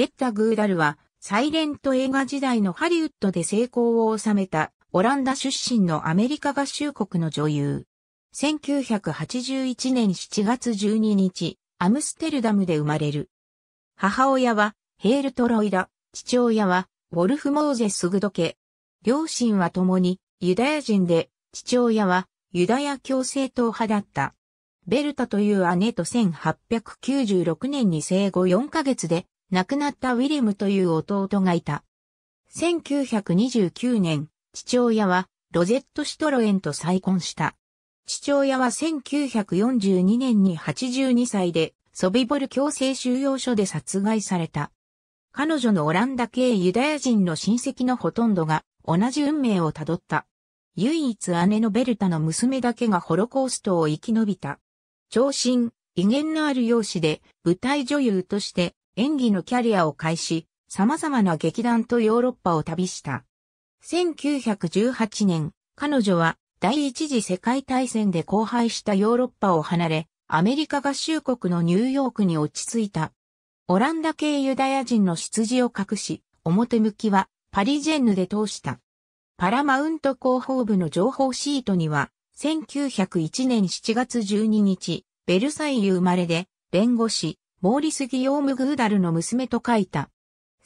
ジェッタ・グーダルは、サイレント映画時代のハリウッドで成功を収めた、オランダ出身のアメリカ合衆国の女優。1981年7月12日、アムステルダムで生まれる。母親は、ヘール・トロイダ、父親は、ウォルフ・モーゼス・グドケ。両親は共に、ユダヤ人で、父親は、ユダヤ共生党派だった。ベルタという姉と1896年に生後4ヶ月で亡くなったウィアムという弟がいた。1929年、父親はロゼット・シトロエンと再婚した。父親は1942年に82歳でソビボル強制収容所で殺害された。彼女のオランダ系ユダヤ人の親戚のほとんどが同じ運命をたどった。唯一姉のベルタの娘だけがホロコーストを生き延びた。長身、威厳のある容姿で舞台女優として演技のキャリアを開始、様々な劇団とヨーロッパを旅した。1918年、彼女は第一次世界大戦で荒廃したヨーロッパを離れ、アメリカ合衆国のニューヨークに落ち着いた。オランダ系ユダヤ人の出自を隠し、表向きはパリジェンヌで通した。パラマウント広報部の情報シートには、1901年7月12日、ベルサイユ生まれで、弁護士、モーリス・ギヨーム・グーダルの娘と書いた。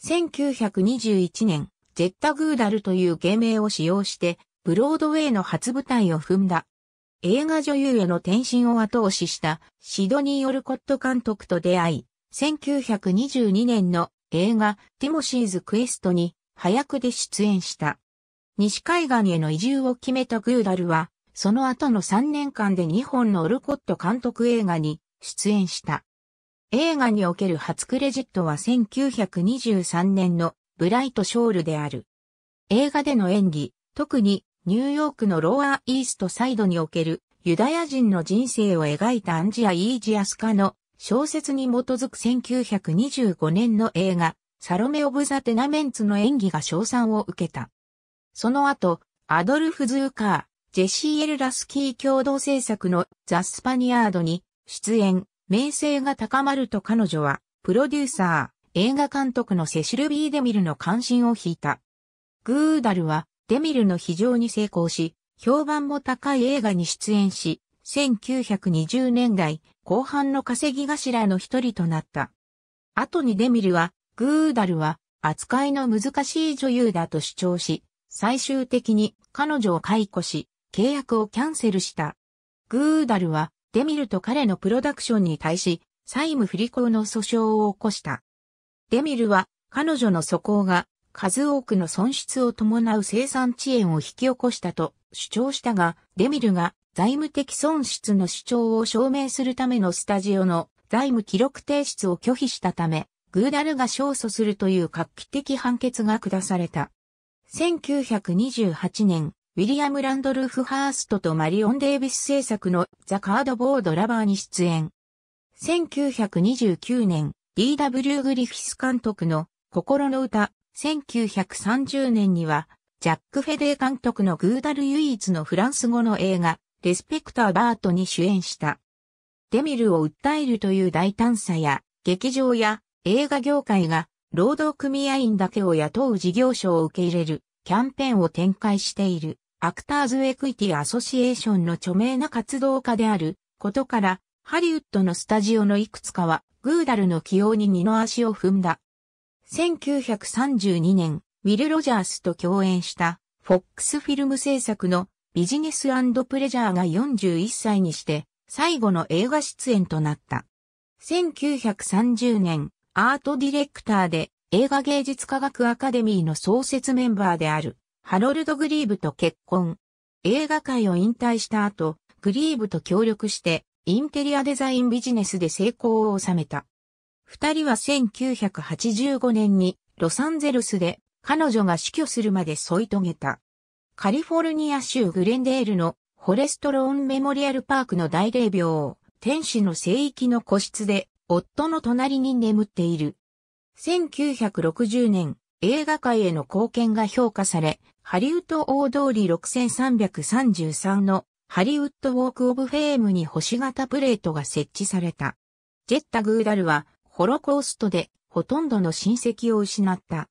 1921年、ジェッタ・グーダルという芸名を使用して、ブロードウェイの初舞台を踏んだ。映画女優への転身を後押ししたシドニー・オルコット監督と出会い、1922年の映画ティモシーズ・クエストに早くで出演した。西海岸への移住を決めたグーダルは、その後の3年間で2本のオルコット監督映画に出演した。映画における初クレジットは1923年のブライトショールである。映画での演技、特にニューヨークのローアーイーストサイドにおけるユダヤ人の人生を描いたアンジア・イージアスカの小説に基づく1925年の映画、サロメ・オブ・ザ・テナメンツの演技が賞賛を受けた。その後、アドルフ・ズーカー、ジェシー・エル・ラスキー共同制作のザ・スパニアードに出演、名声が高まると彼女は、プロデューサー、映画監督のセシル・ビー・デミルの関心を引いた。グーダルは、デミルの非常に成功し、評判も高い映画に出演し、1920年代後半の稼ぎ頭の一人となった。後にデミルは、グーダルは扱いの難しい女優だと主張し、最終的に彼女を解雇し、契約をキャンセルした。グーダルはデミルと彼のプロダクションに対し、債務不履行の訴訟を起こした。デミルは、彼女の素行が、数多くの損失を伴う生産遅延を引き起こしたと主張したが、デミルが財務的損失の主張を証明するためのスタジオの財務記録提出を拒否したため、グーダルが勝訴するという画期的判決が下された。1928年、ウィリアム・ランドルフ・ハーストとマリオン・デイビス制作のザ・カードボード・ラバーに出演。1929年、D.W. グリフィス監督の心の歌、1930年には、ジャック・フェデー監督のグーダル唯一のフランス語の映画、レスペクター・バートに主演した。デミルを訴えるという大胆さや、劇場や映画業界が労働組合員だけを雇う事業所を受け入れるキャンペーンを展開している。アクターズ・エクイティ・アソシエーションの著名な活動家であることから、ハリウッドのスタジオのいくつかは、グーダルの起用に二の足を踏んだ。1932年、ウィル・ロジャースと共演した、フォックスフィルム制作のビジネスプレジャーが41歳にして、最後の映画出演となった。1930年、アートディレクターで映画芸術科学アカデミーの創設メンバーである。ハロルド・グリーブと結婚。映画界を引退した後、グリーブと協力して、インテリアデザインビジネスで成功を収めた。二人は1985年にロサンゼルスで彼女が死去するまで添い遂げた。カリフォルニア州グレンデールのフォレストローンメモリアルパークの大霊廟、を、天使の聖域の個室で夫の隣に眠っている。1960年、映画界への貢献が評価され、ハリウッド大通り6333のハリウッドウォークオブフェームに星型プレートが設置された。ジェッタ・グーダルはホロコーストでほとんどの親戚を失った。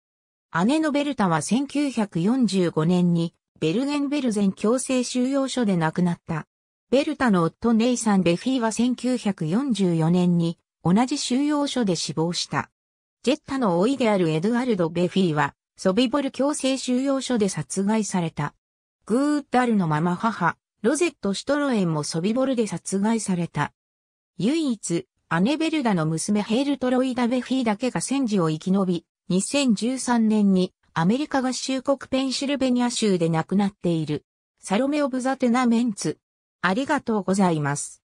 姉のベルタは1945年にベルゲンベルゼン強制収容所で亡くなった。ベルタの夫ネイサン・ベフィーは1944年に同じ収容所で死亡した。ジェッタのいであるエドワアルド・ベフィーは、ソビボル強制収容所で殺害された。グーダルのまま母、ロゼット・シュトロエンもソビボルで殺害された。唯一、アネベルダの娘ヘール・トロイダ・ベフィーだけが戦時を生き延び、2013年にアメリカ合衆国ペンシルベニア州で亡くなっている。サロメ・オブ・ザ・テナメンツ。ありがとうございます。